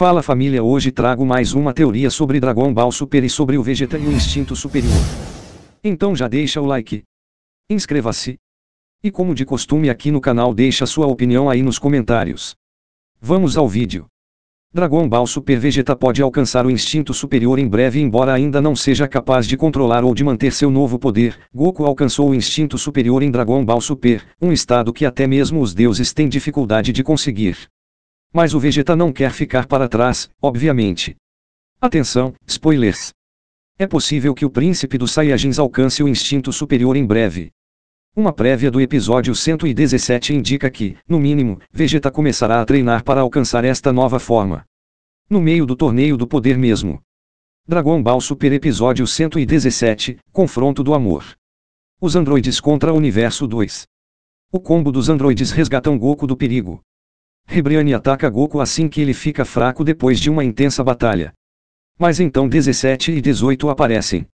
Fala família, hoje trago mais uma teoria sobre Dragon Ball Super e sobre o Vegeta e o Instinto Superior. Então já deixa o like, inscreva-se, e como de costume aqui no canal deixa sua opinião aí nos comentários. Vamos ao vídeo. Dragon Ball Super Vegeta pode alcançar o instinto superior em breve embora ainda não seja capaz de controlar ou de manter seu novo poder, Goku alcançou o instinto superior em Dragon Ball Super, um estado que até mesmo os deuses têm dificuldade de conseguir. Mas o Vegeta não quer ficar para trás, obviamente. Atenção, spoilers! É possível que o príncipe dos Saiyajins alcance o instinto superior em breve. Uma prévia do episódio 117 indica que, no mínimo, Vegeta começará a treinar para alcançar esta nova forma. No meio do torneio do poder mesmo. Dragon Ball Super Episódio 117 Confronto do Amor. Os androides contra o Universo 2. O combo dos androides resgatam Goku do perigo. Hebriane ataca Goku assim que ele fica fraco depois de uma intensa batalha. Mas então 17 e 18 aparecem.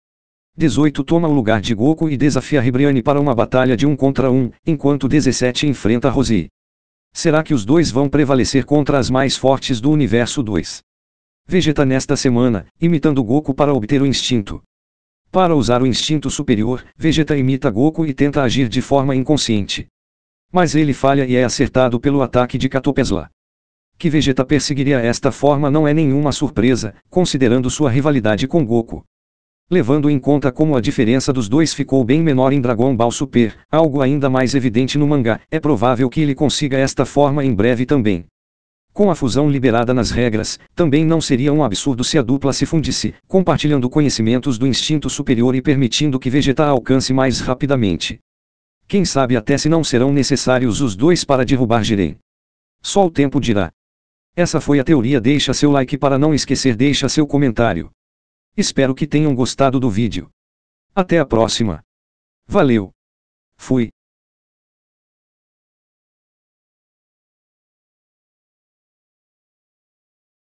18 toma o lugar de Goku e desafia Hebriane para uma batalha de um contra um, enquanto 17 enfrenta Rosie. Será que os dois vão prevalecer contra as mais fortes do universo 2? Vegeta nesta semana, imitando Goku para obter o instinto. Para usar o instinto superior, Vegeta imita Goku e tenta agir de forma inconsciente. Mas ele falha e é acertado pelo ataque de Catopesla. Que Vegeta perseguiria esta forma não é nenhuma surpresa, considerando sua rivalidade com Goku. Levando em conta como a diferença dos dois ficou bem menor em Dragon Ball Super, algo ainda mais evidente no mangá, é provável que ele consiga esta forma em breve também. Com a fusão liberada nas regras, também não seria um absurdo se a dupla se fundisse, compartilhando conhecimentos do instinto superior e permitindo que Vegeta alcance mais rapidamente. Quem sabe até se não serão necessários os dois para derrubar Jirei. Só o tempo dirá. Essa foi a teoria deixa seu like para não esquecer deixa seu comentário. Espero que tenham gostado do vídeo. Até a próxima. Valeu. Fui.